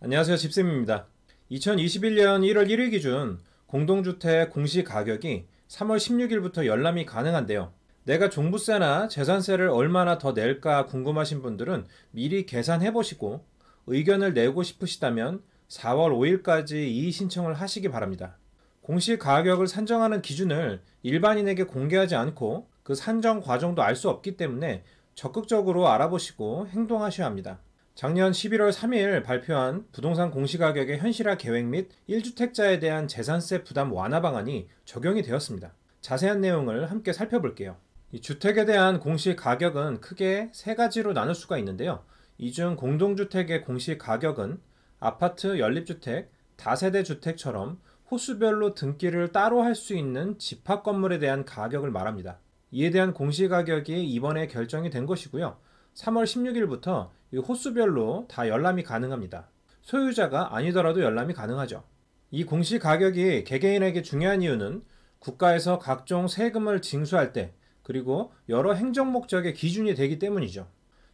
안녕하세요. 집쌤입니다. 2021년 1월 1일 기준 공동주택 공시가격이 3월 16일부터 열람이 가능한데요. 내가 종부세나 재산세를 얼마나 더 낼까 궁금하신 분들은 미리 계산해 보시고 의견을 내고 싶으시다면 4월 5일까지 이의 신청을 하시기 바랍니다. 공시가격을 산정하는 기준을 일반인에게 공개하지 않고 그 산정 과정도 알 수 없기 때문에 적극적으로 알아보시고 행동하셔야 합니다. 작년 11월 3일 발표한 부동산 공시가격의 현실화 계획 및 1주택자에 대한 재산세 부담 완화 방안이 적용이 되었습니다. 자세한 내용을 함께 살펴볼게요. 주택에 대한 공시가격은 크게 세 가지로 나눌 수가 있는데요. 이 중 공동주택의 공시가격은 아파트, 연립주택, 다세대 주택처럼 호수별로 등기를 따로 할 수 있는 집합 건물에 대한 가격을 말합니다. 이에 대한 공시가격이 이번에 결정이 된 것이고요. 3월 16일부터 호수별로 다 열람이 가능합니다. 소유자가 아니더라도 열람이 가능하죠. 이 공시 가격이 개개인에게 중요한 이유는 국가에서 각종 세금을 징수할 때 그리고 여러 행정 목적의 기준이 되기 때문이죠.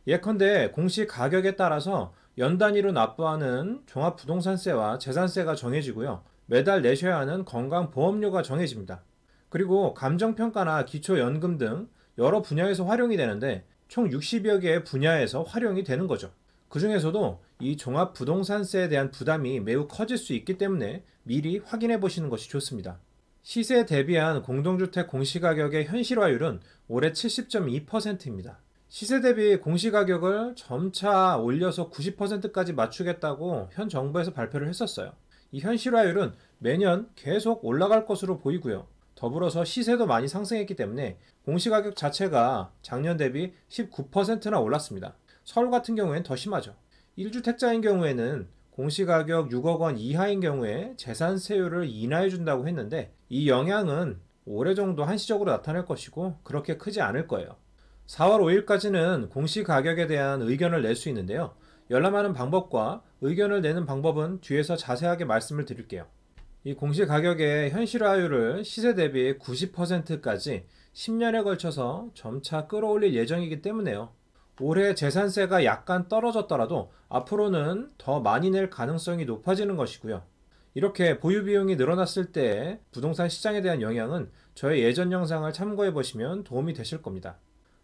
예컨대 공시 가격에 따라서 연 단위로 납부하는 종합부동산세와 재산세가 정해지고요. 매달 내셔야 하는 건강보험료가 정해집니다. 그리고 감정평가나 기초연금 등 여러 분야에서 활용이 되는데 총 60여 개의 분야에서 활용이 되는 거죠. 그 중에서도 이 종합 부동산세에 대한 부담이 매우 커질 수 있기 때문에 미리 확인해 보시는 것이 좋습니다. 시세에 대비한 공동주택 공시가격의 현실화율은 올해 70.2%입니다. 시세 대비 공시가격을 점차 올려서 90%까지 맞추겠다고 현 정부에서 발표를 했었어요. 이 현실화율은 매년 계속 올라갈 것으로 보이고요. 더불어서 시세도 많이 상승했기 때문에 공시가격 자체가 작년 대비 19%나 올랐습니다. 서울 같은 경우엔 더 심하죠. 1주택자인 경우에는 공시가격 6억 원 이하인 경우에 재산세율을 인하해 준다고 했는데 이 영향은 올해 정도 한시적으로 나타날 것이고 그렇게 크지 않을 거예요. 4월 5일까지는 공시가격에 대한 의견을 낼 수 있는데요. 열람하는 방법과 의견을 내는 방법은 뒤에서 자세하게 말씀을 드릴게요. 이 공시 가격의 현실화율을 시세 대비 90%까지 10년에 걸쳐서 점차 끌어올릴 예정이기 때문에요. 올해 재산세가 약간 떨어졌더라도 앞으로는 더 많이 낼 가능성이 높아지는 것이고요. 이렇게 보유 비용이 늘어났을 때 부동산 시장에 대한 영향은 저의 예전 영상을 참고해 보시면 도움이 되실 겁니다.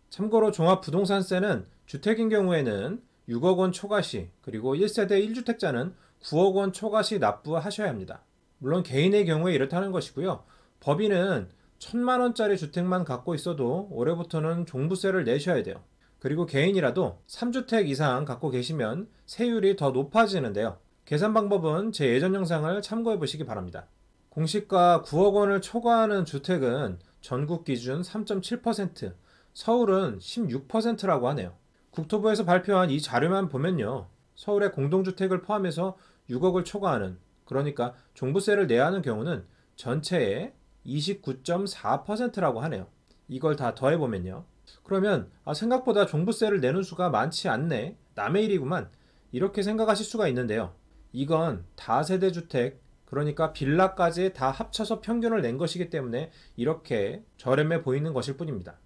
참고로 종합부동산세는 주택인 경우에는 6억 원 초과시 그리고 1세대 1주택자는 9억 원 초과시 납부하셔야 합니다. 물론 개인의 경우에 이렇다는 것이고요. 법인은 천만 원짜리 주택만 갖고 있어도 올해부터는 종부세를 내셔야 돼요. 그리고 개인이라도 3주택 이상 갖고 계시면 세율이 더 높아지는데요. 계산 방법은 제 예전 영상을 참고해 보시기 바랍니다. 공시가 9억 원을 초과하는 주택은 전국 기준 3.7%, 서울은 16%라고 하네요. 국토부에서 발표한 이 자료만 보면요. 서울의 공동주택을 포함해서 6억을 초과하는 그러니까 종부세를 내야 하는 경우는 전체의 29.4%라고 하네요. 이걸 다 더해보면요. 그러면 아, 생각보다 종부세를 내는 수가 많지 않네. 남의 일이구만. 이렇게 생각하실 수가 있는데요. 이건 다세대 주택, 그러니까 빌라까지 다 합쳐서 평균을 낸 것이기 때문에 이렇게 저렴해 보이는 것일 뿐입니다.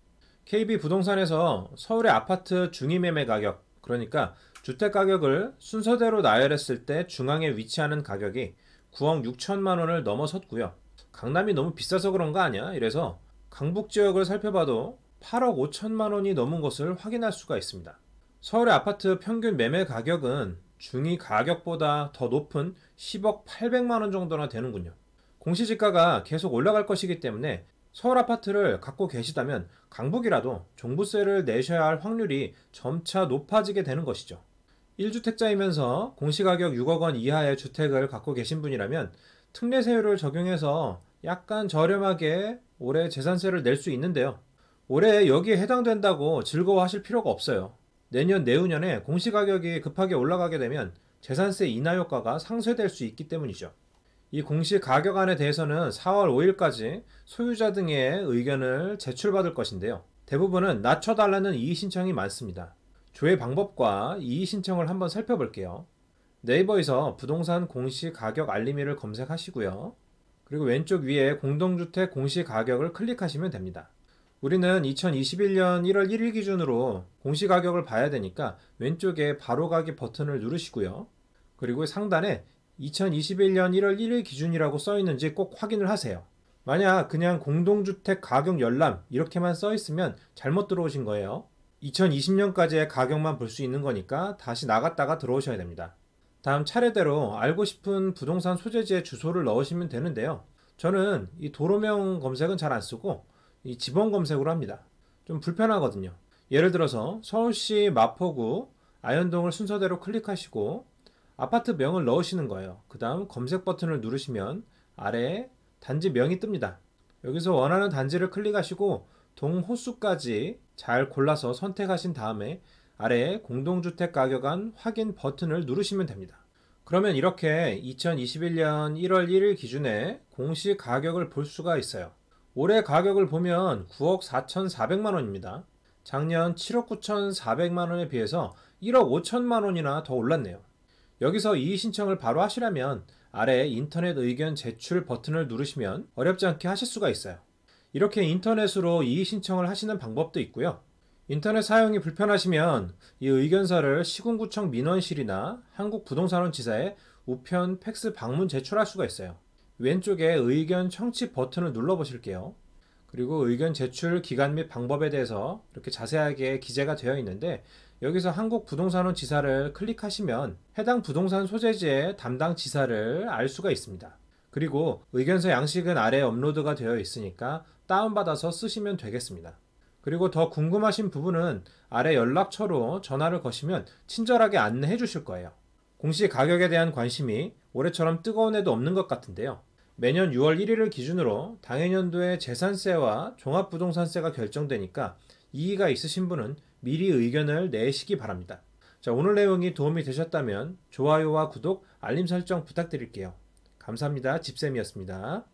KB 부동산에서 서울의 아파트 중위 매매 가격, 그러니까 주택 가격을 순서대로 나열했을 때 중앙에 위치하는 가격이 9억 6천만 원을 넘어섰고요. 강남이 너무 비싸서 그런 거 아니야? 이래서 강북 지역을 살펴봐도 8억 5천만 원이 넘은 것을 확인할 수가 있습니다. 서울의 아파트 평균 매매 가격은 중위 가격보다 더 높은 10억 8 0 0만원 정도나 되는군요. 공시지가가 계속 올라갈 것이기 때문에 서울 아파트를 갖고 계시다면 강북이라도 종부세를 내셔야 할 확률이 점차 높아지게 되는 것이죠. 1주택자이면서 공시가격 6억 원 이하의 주택을 갖고 계신 분이라면 특례세율을 적용해서 약간 저렴하게 올해 재산세를 낼 수 있는데요. 올해 여기에 해당된다고 즐거워하실 필요가 없어요. 내년 내후년에 공시가격이 급하게 올라가게 되면 재산세 인하 효과가 상쇄될 수 있기 때문이죠. 이 공시가격안에 대해서는 4월 5일까지 소유자 등의 의견을 제출받을 것인데요. 대부분은 낮춰달라는 이의 신청이 많습니다. 조회 방법과 이의 신청을 한번 살펴볼게요. 네이버에서 부동산 공시 가격 알림이를 검색하시고요. 그리고 왼쪽 위에 공동주택 공시 가격을 클릭하시면 됩니다. 우리는 2021년 1월 1일 기준으로 공시 가격을 봐야 되니까 왼쪽에 바로가기 버튼을 누르시고요. 그리고 상단에 2021년 1월 1일 기준이라고 써 있는지 꼭 확인을 하세요. 만약 그냥 공동주택 가격 열람 이렇게만 써 있으면 잘못 들어오신 거예요. 2020년까지의 가격만 볼 수 있는 거니까 다시 나갔다가 들어오셔야 됩니다. 다음 차례대로 알고 싶은 부동산 소재지의 주소를 넣으시면 되는데요. 저는 이 도로명 검색은 잘 안 쓰고 이 지번 검색으로 합니다. 좀 불편하거든요. 예를 들어서 서울시 마포구 아현동을 순서대로 클릭하시고 아파트명을 넣으시는 거예요. 그 다음 검색 버튼을 누르시면 아래에 단지명이 뜹니다. 여기서 원하는 단지를 클릭하시고 동호수까지 잘 골라서 선택하신 다음에 아래 공동주택 가격 안 확인 버튼을 누르시면 됩니다. 그러면 이렇게 2021년 1월 1일 기준에 공시 가격을 볼 수가 있어요. 올해 가격을 보면 9억 4,400만 원입니다. 작년 7억 9,400만 원에 비해서 1억 5천만 원이나 더 올랐네요. 여기서 이의 신청을 바로 하시려면 아래 인터넷 의견 제출 버튼을 누르시면 어렵지 않게 하실 수가 있어요. 이렇게 인터넷으로 이의 신청을 하시는 방법도 있고요. 인터넷 사용이 불편하시면 이 의견서를 시군구청 민원실이나 한국부동산원지사에 우편 팩스 방문 제출할 수가 있어요. 왼쪽에 의견 청취 버튼을 눌러 보실게요. 그리고 의견 제출 기간 및 방법에 대해서 이렇게 자세하게 기재가 되어 있는데 여기서 한국부동산원 지사를 클릭하시면 해당 부동산 소재지의 담당 지사를 알 수가 있습니다. 그리고 의견서 양식은 아래 업로드가 되어 있으니까 다운받아서 쓰시면 되겠습니다. 그리고 더 궁금하신 부분은 아래 연락처로 전화를 거시면 친절하게 안내해 주실 거예요. 공시 가격에 대한 관심이 올해처럼 뜨거운 애도 없는 것 같은데요. 매년 6월 1일을 기준으로 당해년도에 재산세와 종합부동산세가 결정되니까 이의가 있으신 분은 미리 의견을 내시기 바랍니다. 자, 오늘 내용이 도움이 되셨다면 좋아요와 구독, 알림 설정 부탁드릴게요. 감사합니다. 집쌤이었습니다.